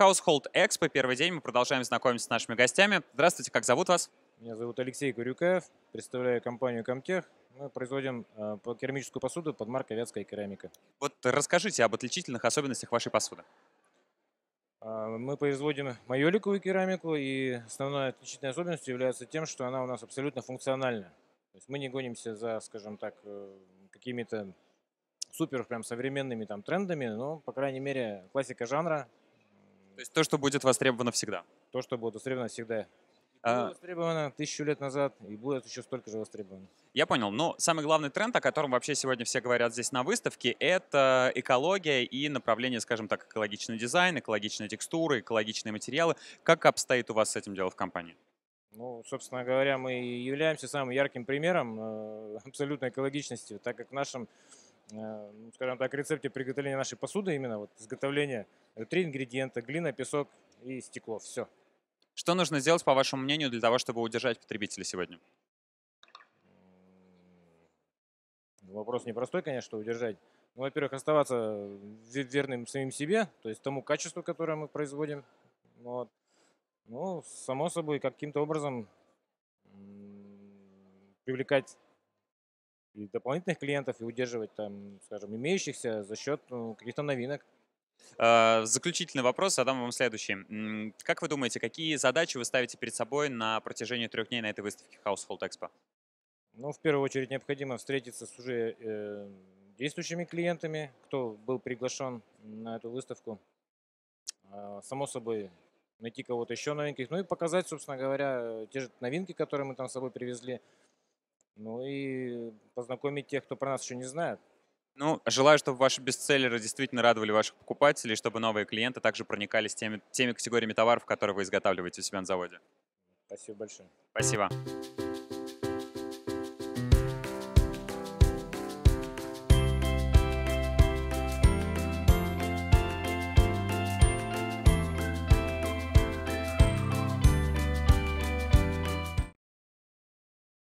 Household Expo. Первый день мы продолжаем знакомиться с нашими гостями. Здравствуйте, как зовут вас? Меня зовут Алексей Курюкаев, представляю компанию Comtech. Мы производим э, керамическую посуду под маркой «Вятская керамика». Вот расскажите об отличительных особенностях вашей посуды. А, мы производим майоликовую керамику, и основной отличительной особенностью является тем, что она у нас абсолютно функциональна. То есть мы не гонимся за, скажем так, э, какими-то супер прям современными там трендами, но, по крайней мере, классика жанра то есть то, что будет востребовано всегда? То, что будет востребовано всегда. А... востребовано тысячу лет назад и будет еще столько же востребовано. Я понял. Но ну, самый главный тренд, о котором вообще сегодня все говорят здесь на выставке, это экология и направление, скажем так, экологичный дизайн, экологичные текстуры, экологичные материалы. Как обстоит у вас с этим дело в компании? Ну, собственно говоря, мы являемся самым ярким примером э, абсолютной экологичности, так как в нашем Э, ну, скажем так, рецепте приготовления нашей посуды, именно вот изготовление. Э, три ингредиента, глина, песок и стекло, все. Что нужно сделать, по вашему мнению, для того, чтобы удержать потребителя сегодня? Ну, вопрос непростой, конечно, что удержать. Ну, во-первых, оставаться э, верным самим себе, то есть тому качеству, которое мы производим. Вот. Ну, само собой, каким-то образом привлекать и дополнительных клиентов, и удерживать там, скажем, имеющихся за счет ну, каких-то новинок. Э, заключительный вопрос задам вам следующий. Как вы думаете, какие задачи вы ставите перед собой на протяжении трех дней на этой выставке Household Expo? Ну, в первую очередь необходимо встретиться с уже э, действующими клиентами, кто был приглашен на эту выставку. Э, само собой, найти кого-то еще новеньких, ну и показать, собственно говоря, те же новинки, которые мы там с собой привезли, ну и познакомить тех, кто про нас еще не знает. Ну, желаю, чтобы ваши бестселлеры действительно радовали ваших покупателей, чтобы новые клиенты также проникались теми, теми категориями товаров, которые вы изготавливаете у себя на заводе. Спасибо большое. Спасибо.